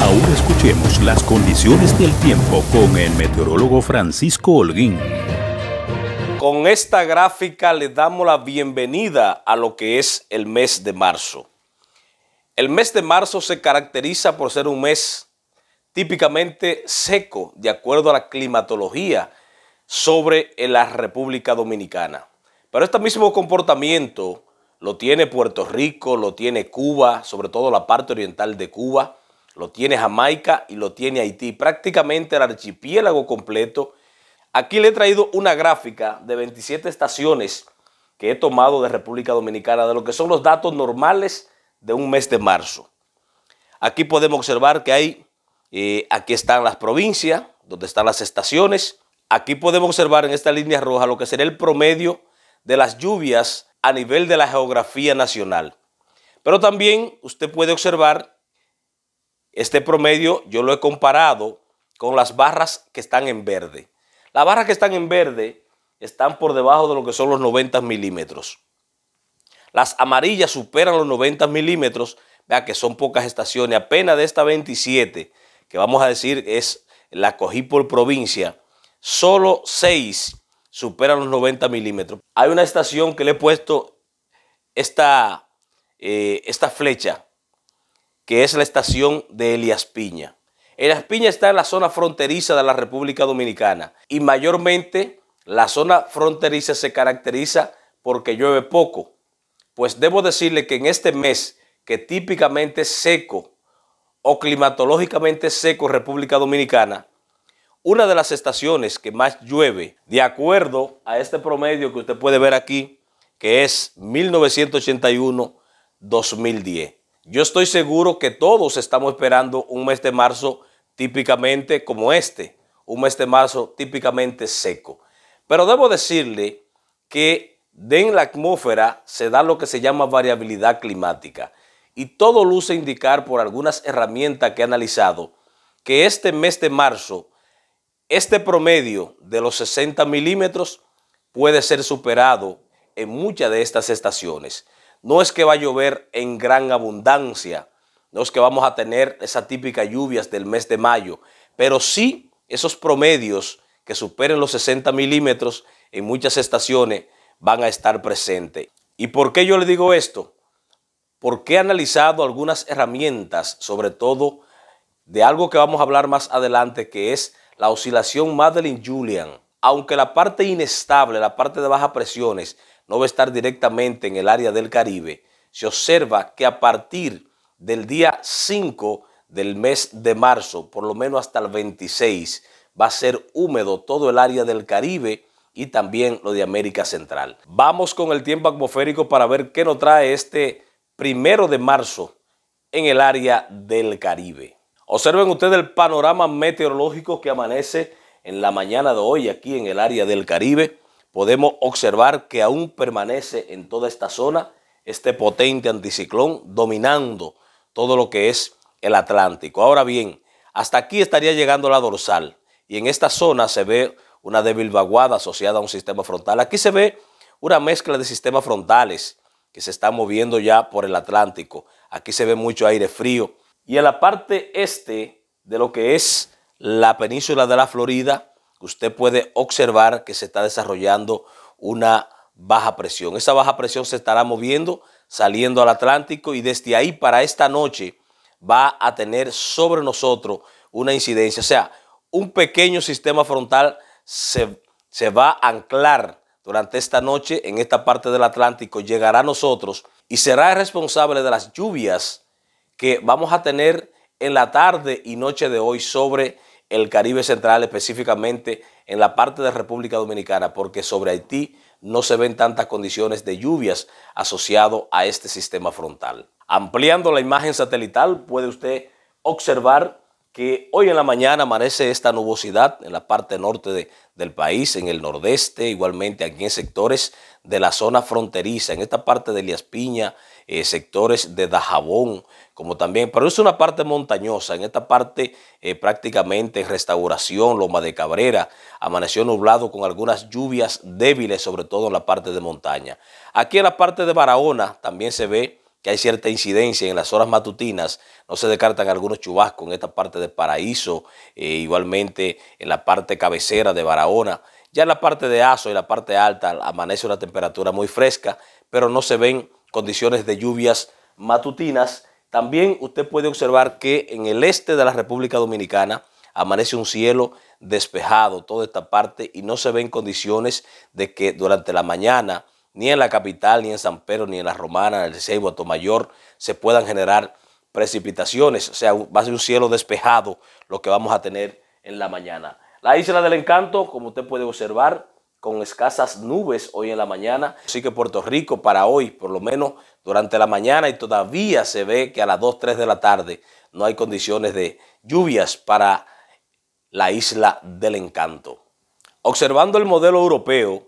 Ahora escuchemos las condiciones del tiempo con el meteorólogo Francisco Holguín. Con esta gráfica le damos la bienvenida a lo que es el mes de marzo. El mes de marzo se caracteriza por ser un mes típicamente seco, de acuerdo a la climatología sobre la República Dominicana. Pero este mismo comportamiento lo tiene Puerto Rico, lo tiene Cuba, sobre todo la parte oriental de Cuba, lo tiene Jamaica y lo tiene Haití, prácticamente el archipiélago completo. Aquí le he traído una gráfica de 27 estaciones que he tomado de República Dominicana, de lo que son los datos normales de un mes de marzo. Aquí podemos observar que hay, eh, aquí están las provincias, donde están las estaciones. Aquí podemos observar en esta línea roja lo que será el promedio de las lluvias a nivel de la geografía nacional. Pero también usted puede observar este promedio yo lo he comparado con las barras que están en verde. Las barras que están en verde están por debajo de lo que son los 90 milímetros. Las amarillas superan los 90 milímetros. Vea que son pocas estaciones. Apenas de esta 27, que vamos a decir es la cogí por provincia, solo 6 superan los 90 milímetros. Hay una estación que le he puesto esta, eh, esta flecha que es la estación de Elias Piña. Elias Piña está en la zona fronteriza de la República Dominicana y mayormente la zona fronteriza se caracteriza porque llueve poco. Pues debo decirle que en este mes, que típicamente es seco o climatológicamente seco República Dominicana, una de las estaciones que más llueve, de acuerdo a este promedio que usted puede ver aquí, que es 1981-2010. Yo estoy seguro que todos estamos esperando un mes de marzo típicamente como este, un mes de marzo típicamente seco. Pero debo decirle que en la atmósfera se da lo que se llama variabilidad climática y todo luce indicar por algunas herramientas que he analizado que este mes de marzo, este promedio de los 60 milímetros puede ser superado en muchas de estas estaciones. No es que va a llover en gran abundancia, no es que vamos a tener esas típicas lluvias del mes de mayo, pero sí esos promedios que superen los 60 milímetros en muchas estaciones van a estar presentes. ¿Y por qué yo le digo esto? Porque he analizado algunas herramientas, sobre todo de algo que vamos a hablar más adelante, que es la oscilación Madeline-Julian. Aunque la parte inestable, la parte de bajas presiones, no va a estar directamente en el área del Caribe, se observa que a partir del día 5 del mes de marzo, por lo menos hasta el 26, va a ser húmedo todo el área del Caribe y también lo de América Central. Vamos con el tiempo atmosférico para ver qué nos trae este primero de marzo en el área del Caribe. Observen ustedes el panorama meteorológico que amanece en la mañana de hoy aquí en el área del Caribe podemos observar que aún permanece en toda esta zona este potente anticiclón dominando todo lo que es el Atlántico. Ahora bien, hasta aquí estaría llegando la dorsal y en esta zona se ve una débil vaguada asociada a un sistema frontal. Aquí se ve una mezcla de sistemas frontales que se está moviendo ya por el Atlántico. Aquí se ve mucho aire frío. Y en la parte este de lo que es la península de la Florida, usted puede observar que se está desarrollando una baja presión. Esa baja presión se estará moviendo, saliendo al Atlántico y desde ahí para esta noche va a tener sobre nosotros una incidencia. O sea, un pequeño sistema frontal se, se va a anclar durante esta noche en esta parte del Atlántico, llegará a nosotros y será responsable de las lluvias que vamos a tener en la tarde y noche de hoy sobre el Caribe Central, específicamente en la parte de República Dominicana, porque sobre Haití no se ven tantas condiciones de lluvias asociado a este sistema frontal. Ampliando la imagen satelital, puede usted observar que hoy en la mañana amanece esta nubosidad en la parte norte del país, en el nordeste, igualmente aquí en sectores de la zona fronteriza, en esta parte de Elías Piña, eh, sectores de Dajabón, como también, pero es una parte montañosa, en esta parte eh, prácticamente Restauración, Loma de Cabrera, amaneció nublado con algunas lluvias débiles, sobre todo en la parte de montaña. Aquí en la parte de Barahona también se ve que hay cierta incidencia en las horas matutinas. No se descartan algunos chubascos en esta parte de Paraíso, eh, igualmente en la parte cabecera de Barahona. Ya en la parte de Aso y la parte alta amanece una temperatura muy fresca, pero no se ven condiciones de lluvias matutinas. También usted puede observar que en el este de la República Dominicana amanece un cielo despejado toda esta parte y no se ven condiciones de que durante la mañana ni en la capital, ni en San Pedro, ni en la Romana, en el Seibo, Tomayor, se puedan generar precipitaciones. O sea, va a ser un cielo despejado lo que vamos a tener en la mañana. La isla del encanto, como usted puede observar, con escasas nubes hoy en la mañana. Así que Puerto Rico para hoy, por lo menos durante la mañana, y todavía se ve que a las 2, 3 de la tarde no hay condiciones de lluvias para la isla del encanto. Observando el modelo europeo,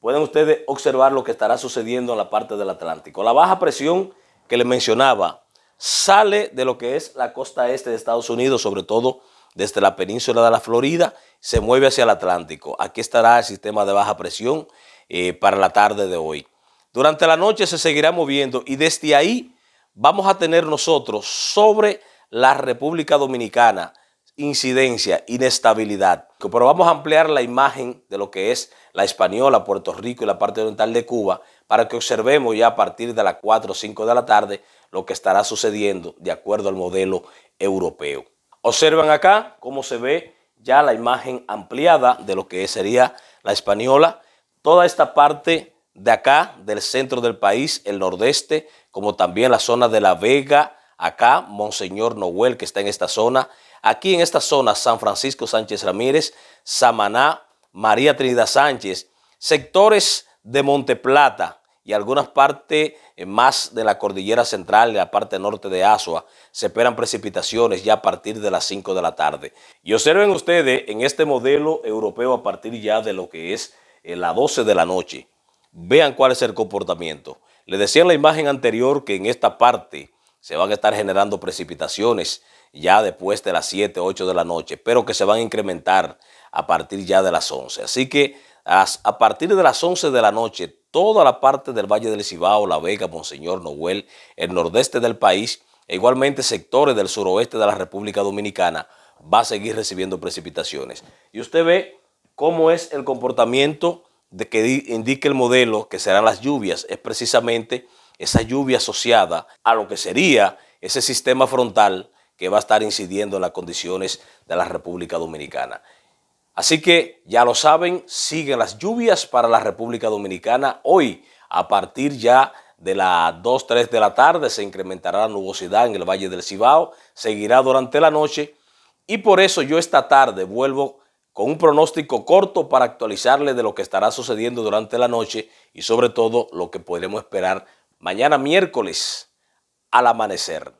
pueden ustedes observar lo que estará sucediendo en la parte del Atlántico. La baja presión que les mencionaba sale de lo que es la costa este de Estados Unidos, sobre todo desde la península de la Florida, se mueve hacia el Atlántico. Aquí estará el sistema de baja presión eh, para la tarde de hoy. Durante la noche se seguirá moviendo y desde ahí vamos a tener nosotros sobre la República Dominicana incidencia, inestabilidad. Pero vamos a ampliar la imagen de lo que es la española, Puerto Rico y la parte oriental de Cuba para que observemos ya a partir de las 4 o 5 de la tarde lo que estará sucediendo de acuerdo al modelo europeo. Observan acá cómo se ve ya la imagen ampliada de lo que sería la española, toda esta parte de acá, del centro del país, el nordeste, como también la zona de La Vega, acá, Monseñor Noel, que está en esta zona, Aquí en esta zona, San Francisco Sánchez Ramírez, Samaná, María Trinidad Sánchez, sectores de plata y algunas partes eh, más de la cordillera central de la parte norte de Asua, se esperan precipitaciones ya a partir de las 5 de la tarde. Y observen ustedes en este modelo europeo a partir ya de lo que es eh, la las 12 de la noche. Vean cuál es el comportamiento. Les decía en la imagen anterior que en esta parte se van a estar generando precipitaciones ya después de las 7, 8 de la noche, pero que se van a incrementar a partir ya de las 11. Así que a partir de las 11 de la noche, toda la parte del Valle del Cibao, La Vega, Monseñor Noel, el nordeste del país, e igualmente sectores del suroeste de la República Dominicana, va a seguir recibiendo precipitaciones. Y usted ve cómo es el comportamiento de que indique el modelo que serán las lluvias. Es precisamente esa lluvia asociada a lo que sería ese sistema frontal que va a estar incidiendo en las condiciones de la República Dominicana. Así que ya lo saben, siguen las lluvias para la República Dominicana. Hoy, a partir ya de las 2, 3 de la tarde, se incrementará la nubosidad en el Valle del Cibao, seguirá durante la noche y por eso yo esta tarde vuelvo con un pronóstico corto para actualizarle de lo que estará sucediendo durante la noche y sobre todo lo que podremos esperar mañana miércoles al amanecer.